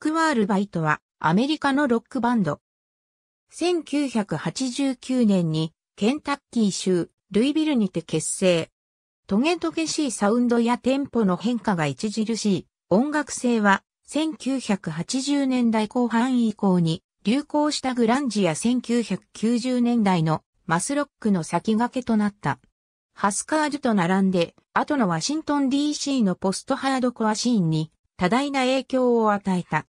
クワールバイトは、アメリカのロックバンド。1989年に、ケンタッキー州、ルイビルにて結成。トゲトゲしいサウンドやテンポの変化が著しい。音楽性は、1980年代後半以降に、流行したグランジや1990年代のマスロックの先駆けとなった。ハスカーュと並んで、後のワシントン DC のポストハードコアシーンに多大な影響を与えた。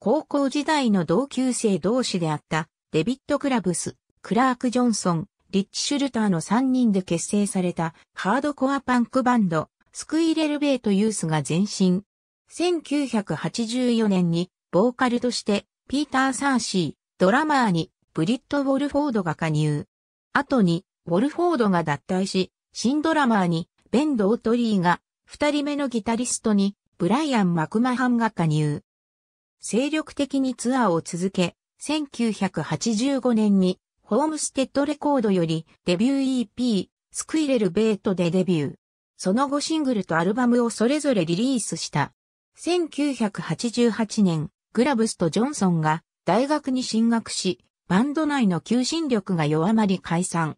高校時代の同級生同士であったデビット・クラブス、クラーク・ジョンソン、リッチ・シュルターの3人で結成されたハードコアパンクバンド、スクイレルベート・ユースが前身。1984年にボーカルとしてピーター・サーシー、ドラマーにブリット・ウォルフォードが加入。後にウォルフォードが脱退し、新ドラマーにベン・ドートリーが2人目のギタリストにブライアン・マクマハンが加入。精力的にツアーを続け、1985年にホームステッドレコードよりデビュー EP、スクイレルベートでデビュー。その後シングルとアルバムをそれぞれリリースした。1988年、グラブスとジョンソンが大学に進学し、バンド内の求心力が弱まり解散。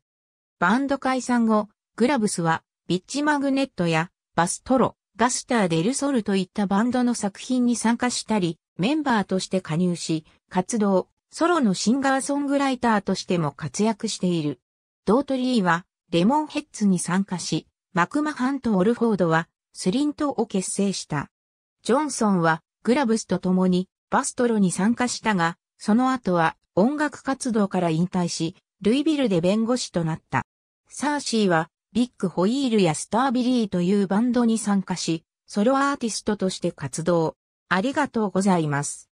バンド解散後、グラブスはビッチマグネットやバストロ、ガスター・デル・ソルといったバンドの作品に参加したり、メンバーとして加入し、活動、ソロのシンガーソングライターとしても活躍している。ドートリーは、レモンヘッズに参加し、マクマハンとオルフォードは、スリントを結成した。ジョンソンは、グラブスと共に、バストロに参加したが、その後は、音楽活動から引退し、ルイビルで弁護士となった。サーシーは、ビッグホイールやスタービリーというバンドに参加し、ソロアーティストとして活動。ありがとうございます。